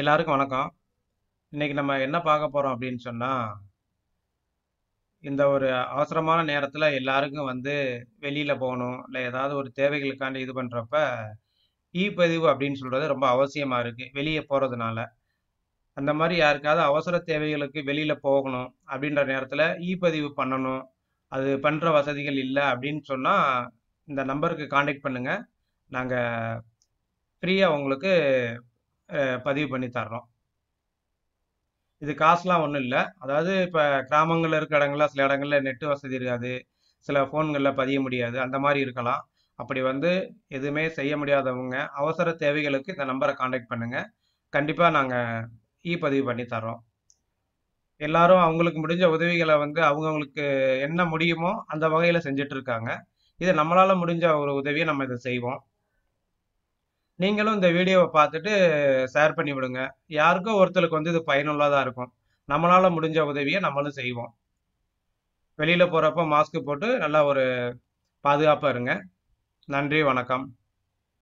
எல்லாருக்கும் வணக்கம் இன்னைக்கு நம்ம என்ன பார்க்க போகிறோம் அப்படின்னு சொன்னால் இந்த ஒரு அவசரமான நேரத்தில் எல்லாருக்கும் வந்து வெளியில் போகணும் இல்லை ஏதாவது ஒரு தேவைகளுக்காண்டி இது பண்ணுறப்ப இ பதிவு அப்படின்னு சொல்கிறது ரொம்ப அவசியமாக இருக்குது வெளியே போகிறதுனால அந்த மாதிரி யாருக்காவது அவசர தேவைகளுக்கு வெளியில் போகணும் அப்படின்ற நேரத்தில் இ பதிவு பண்ணணும் அது பண்ணுற வசதிகள் இல்லை அப்படின்னு சொன்னால் இந்த நம்பருக்கு காண்டாக்ட் பண்ணுங்கள் நாங்கள் ஃப்ரீயாக உங்களுக்கு பதிவு பண்ணி தர்றோம் இது காசுலாம் ஒன்றும் இல்லை அதாவது இப்போ கிராமங்களில் இருக்கிற இடங்களில் சில இடங்களில் நெட்டு வசதி இருக்காது சில ஃபோன்களில் பதிய முடியாது அந்த மாதிரி இருக்கலாம் அப்படி வந்து எதுவுமே செய்ய முடியாதவங்க அவசர தேவைகளுக்கு இந்த நம்பரை காண்டாக்ட் பண்ணுங்கள் கண்டிப்பாக நாங்கள் இ பதிவு பண்ணி தரோம் எல்லாரும் அவங்களுக்கு முடிஞ்ச உதவிகளை வந்து அவங்கவுங்களுக்கு என்ன முடியுமோ அந்த வகையில் செஞ்சுட்டு இருக்காங்க இது நம்மளால் முடிஞ்ச ஒரு உதவியை நம்ம இதை செய்வோம் நீங்களும் இந்த வீடியோவை பார்த்துட்டு ஷேர் பண்ணி விடுங்க யாருக்கோ ஒருத்தருக்கு வந்து இது பயனுள்ளதாக இருக்கும் நம்மளால் முடிஞ்ச உதவியை நம்மளும் செய்வோம் வெளியில் போகிறப்ப மாஸ்க் போட்டு நல்லா ஒரு பாதுகாப்பாக இருங்க நன்றி வணக்கம்